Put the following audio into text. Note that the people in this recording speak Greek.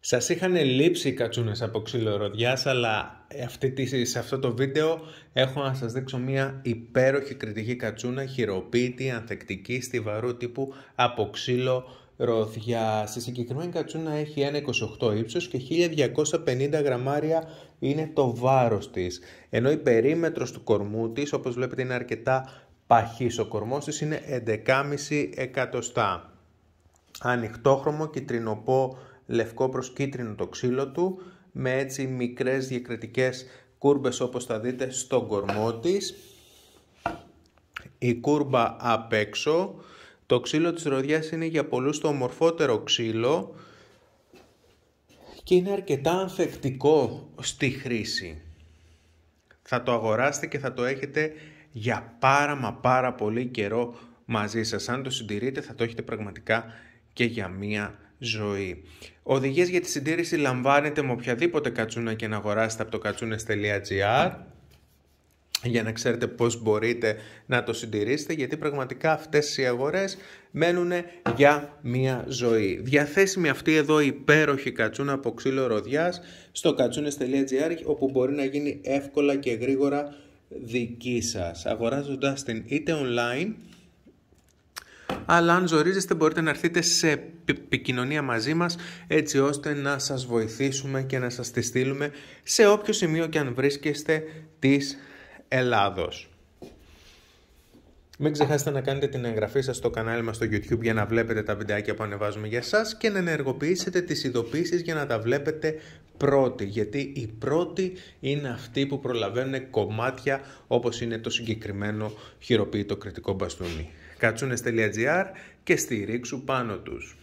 Σας είχαν λείψει οι κατσούνες από ξύλο ξυλοροδιάς, αλλά ε, σε αυτό το βίντεο έχω να σας δείξω μια υπέροχη κριτική κατσούνα, χειροποίητη, ανθεκτική, στιβαρού τύπου από ξύλο ροδιά. Στη συγκεκριμένη κατσούνα έχει 1,28 ύψος και 1250 γραμμάρια είναι το βάρος της. Ενώ η περίμετρος του κορμού της, όπως βλέπετε, είναι αρκετά παχής. Ο κορμός της είναι 11,5 εκατοστά. Ανοιχτόχρωμο κυτρινοπό λευκό προς κίτρινο το ξύλο του με έτσι μικρές διακριτικές κούρμπες όπως θα δείτε στον κορμό της. Η κούρμπα απ' έξω. Το ξύλο της ροδιάς είναι για πολλούς το ομορφότερο ξύλο και είναι αρκετά ανθεκτικό στη χρήση. Θα το αγοράσετε και θα το έχετε για πάρα μα πάρα πολύ καιρό μαζί σας. Αν το συντηρείτε θα το έχετε πραγματικά και για μία ζωή. Οδηγίες για τη συντήρηση λαμβάνετε με οποιαδήποτε κατσούνα και να αγοράσετε από το κατσούνε.gr για να ξέρετε πώς μπορείτε να το συντηρήσετε γιατί πραγματικά αυτές οι αγορές μένουν για μια ζωή. Διαθέσιμη αυτή εδώ η υπέροχη κατσούνα από ξύλο ροδιάς στο κατσούνες.gr όπου μπορεί να γίνει εύκολα και γρήγορα δική σας αγοράζοντας την είτε online αλλά αν ζορίζεστε μπορείτε να έρθετε σε επικοινωνία μαζί μας έτσι ώστε να σας βοηθήσουμε και να σας τη στείλουμε σε όποιο σημείο και αν βρίσκεστε της Ελλάδος. Μην ξεχάσετε να κάνετε την εγγραφή σας στο κανάλι μας στο YouTube για να βλέπετε τα βιντεάκια που ανεβάζουμε για σας και να ενεργοποιήσετε τις ειδοποίησεις για να τα βλέπετε πρώτοι, γιατί οι πρώτοι είναι αυτοί που προλαβαίνουν κομμάτια όπως είναι το συγκεκριμένο χειροποίητο κριτικό μπαστούνι κατσούνες.gr και στηρίξου πάνω τους.